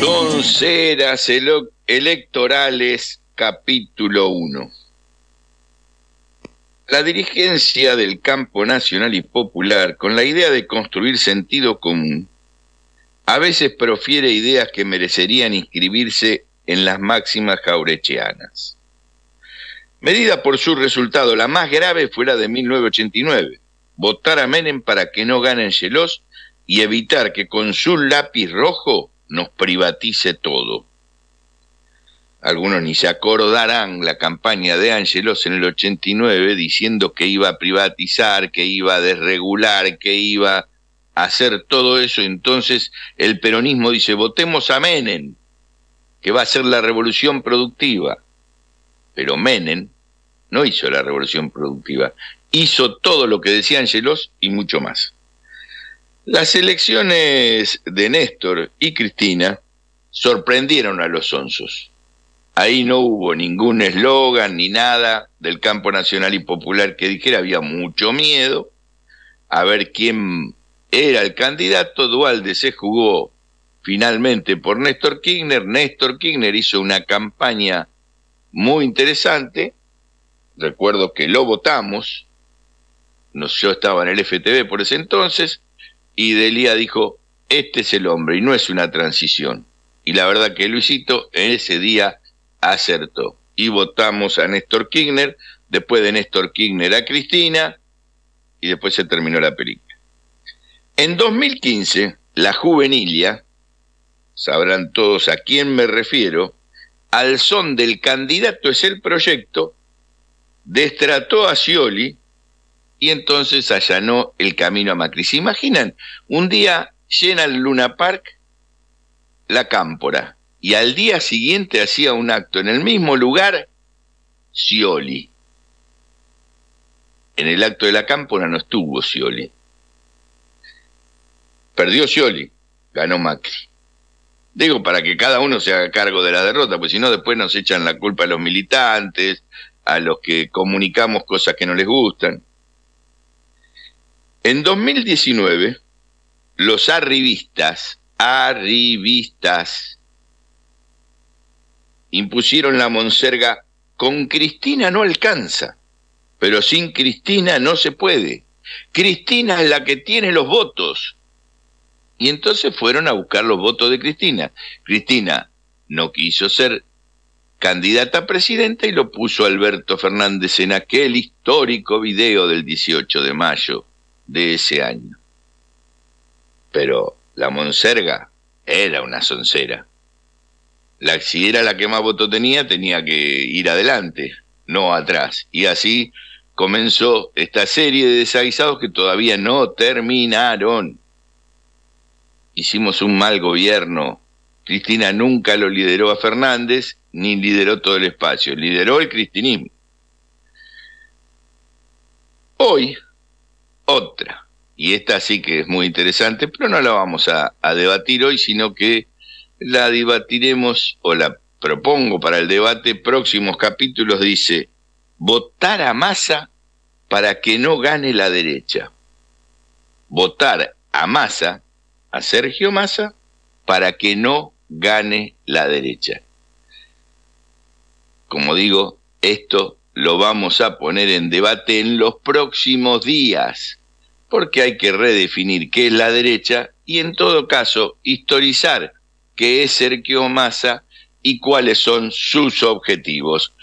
Don Electorales, capítulo 1. La dirigencia del campo nacional y popular, con la idea de construir sentido común, a veces profiere ideas que merecerían inscribirse en las máximas jaurecheanas. Medida por su resultado, la más grave fue la de 1989, votar a Menem para que no ganen Yelos y evitar que con su lápiz rojo nos privatice todo. Algunos ni se acordarán la campaña de Ángelos en el 89 diciendo que iba a privatizar, que iba a desregular, que iba a hacer todo eso. Entonces el peronismo dice, votemos a Menem, que va a ser la revolución productiva. Pero Menem no hizo la revolución productiva, hizo todo lo que decía Ángelos y mucho más. Las elecciones de Néstor y Cristina sorprendieron a los onzos. Ahí no hubo ningún eslogan ni nada del campo nacional y popular que dijera, había mucho miedo a ver quién era el candidato. Dualde se jugó finalmente por Néstor Kirchner. Néstor Kirchner hizo una campaña muy interesante. Recuerdo que lo votamos. yo estaba en el FTB por ese entonces y Delía dijo, este es el hombre y no es una transición. Y la verdad que Luisito en ese día acertó. Y votamos a Néstor Kirchner, después de Néstor Kirchner a Cristina, y después se terminó la película. En 2015, la juvenilia, sabrán todos a quién me refiero, al son del candidato es el proyecto, destrató a Cioli y entonces allanó el camino a Macri. ¿Se imaginan? Un día llena el Luna Park la cámpora y al día siguiente hacía un acto en el mismo lugar Scioli. En el acto de la cámpora no estuvo Scioli. Perdió Scioli, ganó Macri. Digo, para que cada uno se haga cargo de la derrota, pues si no después nos echan la culpa a los militantes, a los que comunicamos cosas que no les gustan. En 2019, los arribistas, arribistas, impusieron la monserga con Cristina no alcanza, pero sin Cristina no se puede. Cristina es la que tiene los votos. Y entonces fueron a buscar los votos de Cristina. Cristina no quiso ser candidata a presidenta y lo puso Alberto Fernández en aquel histórico video del 18 de mayo de ese año. Pero la Monserga era una soncera. La, si era la que más voto tenía, tenía que ir adelante, no atrás. Y así comenzó esta serie de desaguisados que todavía no terminaron. Hicimos un mal gobierno. Cristina nunca lo lideró a Fernández, ni lideró todo el espacio, lideró el cristinismo. Hoy, otra, y esta sí que es muy interesante, pero no la vamos a, debatir hoy, sino que la debatiremos o la propongo para el debate próximos capítulos, dice, votar a masa para que no gane la derecha. Votar a masa, a Sergio Massa, para que no gane la derecha. Como digo, esto lo vamos a poner en debate en los próximos días, porque hay que redefinir qué es la derecha y en todo caso historizar qué es Sergio Massa y cuáles son sus objetivos.